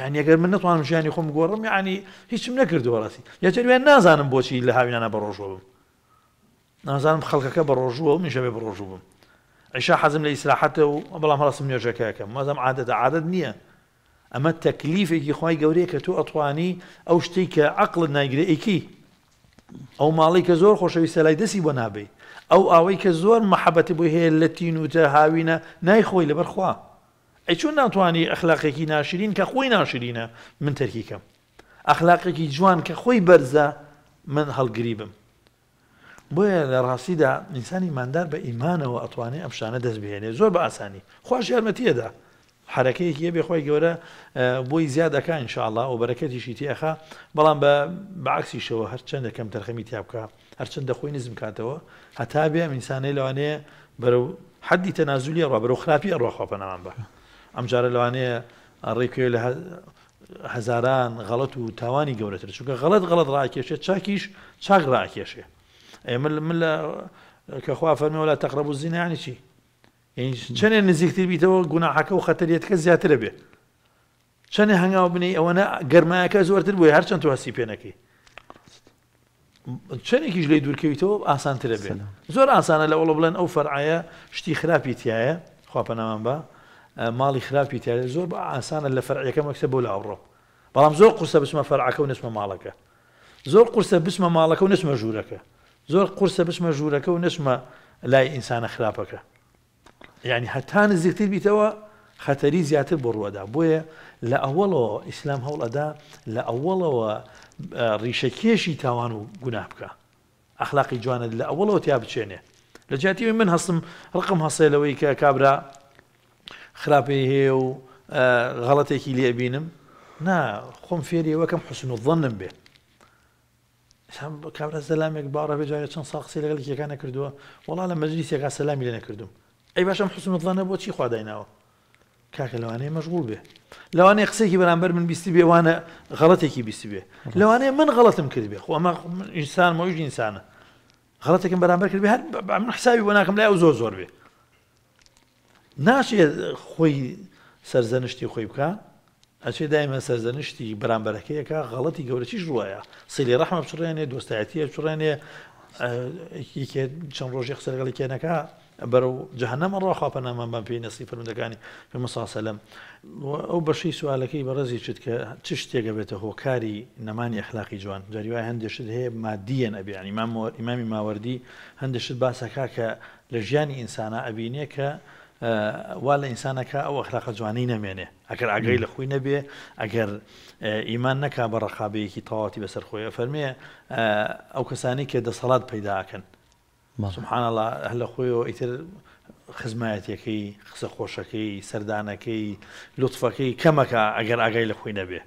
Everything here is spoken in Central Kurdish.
یعنی ئەگەر من نتوانم ژیانی خۆم گۆڕم یعنی هیچم نەکردووە ڕاستی یەچەر وێن نازانم بۆچی لە هاوینانە بە ڕۆژوە بم نازانم خەڵکەکە بە ڕۆژووە و منشە بێ بڕۆژوو بم عیشا حەزم لە ئیسلاحەتە و بەڵام هەڵسم نوێژەکەەکەم مازم عادەتە عادت نییە ئەمە تەکلیفێکی خی گەورەیە کە تو ئەتوانی ئەو شتی کە عقلت نایگرێیکی ئەو ماڵی کە زۆر خۆشەویستە لای دەسی بۆ نابێت ئەو ئاوەی کە زۆر محەبەتی بۆ هەیە لە تین و تە هاوینە نایخۆی لەبەرخوا ئەی چۆن ناتوانانی ئەخلاقێکی ناشرین کە خۆی ناشرینە من تەرکیکەم ئەخلاقێکی جوان کە خۆی بەرزە من هەڵگری بم بۆیە لە ڕاستیدا ئینسانی مادار بە ئیمانەوە ئەتوانێت ئەمشانە دەست بهێنێ زۆر بە ئاسانی خۆش یارمەتیەدا حرەکەیەکی یە بێخوای گەورە بۆی زیادەکە انشاءله و بەەکەتیشی تیەخە بەڵام بە بەعکسیشەوە هەرچەند دەکەم تەرخەمی تیا بکە هەرچەند دەخۆی نزم کاتەوە هەتا بێ ئینسانەی لەوانەیە بەرەو حدی تەنازولی ڕابەر و خراپی ئەڕۆخواپەناوان بە. ئەمجارە لەوانەیە ڕێکوێ لە هەزاران غەڵەت و تاوانی گەورەتر چونکە غەڵت غەڵت ڕاکێشێت چاکیش چاک ڕاکێشێ ئێمە من لە کەخوا فەرمیەوە لە تەقرەبوو زیینانی چی چەندێ نزیکتر بیتەوە گوناحەکە و خەتەرێتکە زیاترە بێ چەندێ هەنگاو بنی ئەوەنە گەرمایەکە زۆرتر بووی هەرچەند تو هەسی پێەکەی چەندێکیش لی دوورکەویتەوە ئاسانترە بێن زۆر ئاسانە لە وڵە بڵێن ئەو فەرعاە شتی خراپی تایە خواپەنامان بە ماڵی خراپی تیا زۆر بە ئاسانە لە فەرعەکە مەکسە بۆ لە ئاڕۆ بەڵام زۆر قورسە بچمە فەرعەکە و نسمە ماڵەکە زۆر قورسە بچمە ماڵەکە و نسمە ژوورەکە زۆر قورسە بچمە ژوورەکە و نسمە لای ئینسانە خراپەکە یعنی هەتان زیاتر بیتەوە خەتەری زیاتر بۆ ڕوەدا بۆیە لە ئەوەڵەوە ئیسلام هەوڵەدا لە ئەوەڵەوە ڕیشەکێشی تاوان و گونا بکە ئەخلاقی جوانت لە ئەوەڵەوە تیا بچێنێ لە جااتی من هەستم ڕقم هەسێلەوەی کە کابرا خراپی هەیە و غەڵەتێکی لێبینم نا خۆم فێری وەکەم حسن و ظنم بێ کابرا سەلامێک باڕە بێجارە چەند ساقسی لەگەڵ یەکانە کردووە وڵا لە مەجلیسێکا سەلامی لە نەکردوم ئەی باشم حسن وڵانە بۆ چی خوادایناوە کاکە لەوانەیە مەشغول بێ لەوانەیە قسێکی بەرامبەر من بیستی بێوانە غەڵەتێکی بیستی بێ لەوانەیە من غەڵەتم کرد بێ خۆ ئەمە ئینسان مۆژ ئینسانە غەڵەتێکم بەرامبەر کرد بێ هەر من حساوی بۆ ناکەم لای ئەو زۆر زۆر بێ ناشێت خۆی سەرزەنشتی خۆی بکە ئەچێ دایمە سەرزەنشتی بەرامبەرەکەیەکە غەڵەتی گەورەیش ڕوایە سەلی ڕەحمە بچڕێنێ دۆستایەتیە بچڕێنێ چەند ڕۆژی قسەرگەڵی کێنەکە بەرەو جەهنەمە ڕاخواپەنامان بەم پێی نەسی فرمەکانی مساسەلم ئەو بەشی سوالەکەی بەڕەزی چت کە چ شتێکە بێتە هۆکاری نەمانی ئەخلاقی جوان جاریوای هەندێشت هەیە مادیەن ئەبیان ئیمامی ماوەردی هەندێشت باسەکە کە لە ژیانی ئینسانە ئەبینێ کە وا لە ئینسانەکە ئەو ئەخلاقە جوانی نەمێنێ ئەگەر ئاگەی لە خوی نەبێ ئەگەر ئیمان نەکا بە ڕقابەیەکی تاواتی بەسەر خۆی فەرمێ ئەو کەسانی کێ دەسەڵات پیداکەن سبحانەڵ هە لە خۆیەوە ئیتر خزمایەتەکەی قسە خۆشەکەی سەردانەکەی لوتفەکەی کەمەکە ئەگەر ئاگای لە خوی نەبێ.